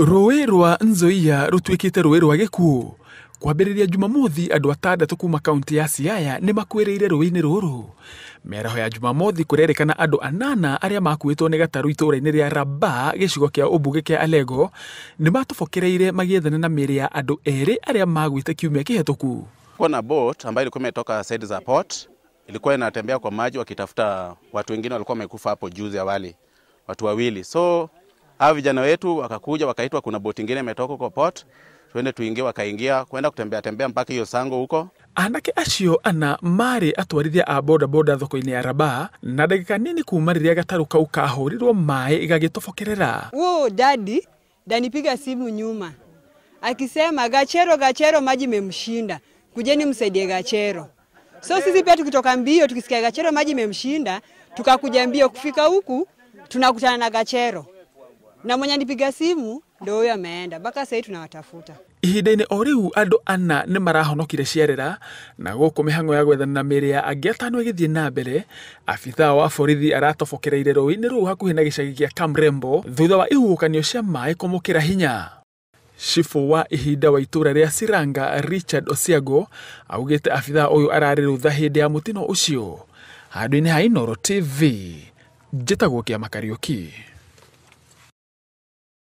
rũĩ rwa nzoia rũtuĩkĩte rũĩ rwa gĩkuũ kwambĩrĩria jumamothi andũ atandatũ kuma kaunti ya siaya nĩ makuĩrĩire rũĩ-inĩ rũrũ mĩaraho ya jumamothi kũrerĩkana andũ anana arĩa makuĩtwo nĩ gatarũ itũũra-inĩ rĩa raba gĩcigo kĩa ũmbunge kĩa alego nĩ matobokereire magĩethana na mĩĩrĩ ya andũ erĩ arĩa magwĩte kiumia kĩhetũku kuwa na boat ambayo ilikuwa imetoka side za port ilikuwa inatembea kwa maji wakitafuta watu wengine walikuwa wamekufa hapo juzi awali watu wawili so Hawa vijana wetu wakakuja wakaitwa, kuna boti ingine imetoka kwa port, twende tuingie, wakaingia kwenda kutembea tembea mpaka hiyo sango huko anake acio ana mari atwarithia a boda thoko-ini ya Raba na dagika nini kuma riria gataru kau kahurirwo mai igagitobokerera wo dadi danipiga simu nyuma akisema Gachero, Gachero, maji memshinda, kujeni msaidie Gachero. So sisi pia tukitoka mbio tukisikia Gachero maji memshinda, tukakuja mbio. Kufika huku tunakutana na Gachero na mwenye nipiga simu ndo huyo ameenda, mpaka sahii tunawatafuta. ihinda-inĩ o rĩu andũ ana nĩ marahonokire ciarĩra na gũkũ mĩhang'o ya gwethana na mĩrĩ ya angĩ atano ĩgĩthiĩ na mbere abithaa wa borithi aratobokereire rũĩ-inĩ rũu hakuhĩ na gĩcagi kĩa kamrembo thutha wa ihuhũkanio cia maĩ kũmũkĩra hinya cibũ wa ihinda wa itũra rĩa siranga richard osiago augĩte abithaa ũyũ ararĩ rũtha hĩndĩ ya mũtino ũcio handũ-inĩ ha inoro tv njĩtagwo kĩama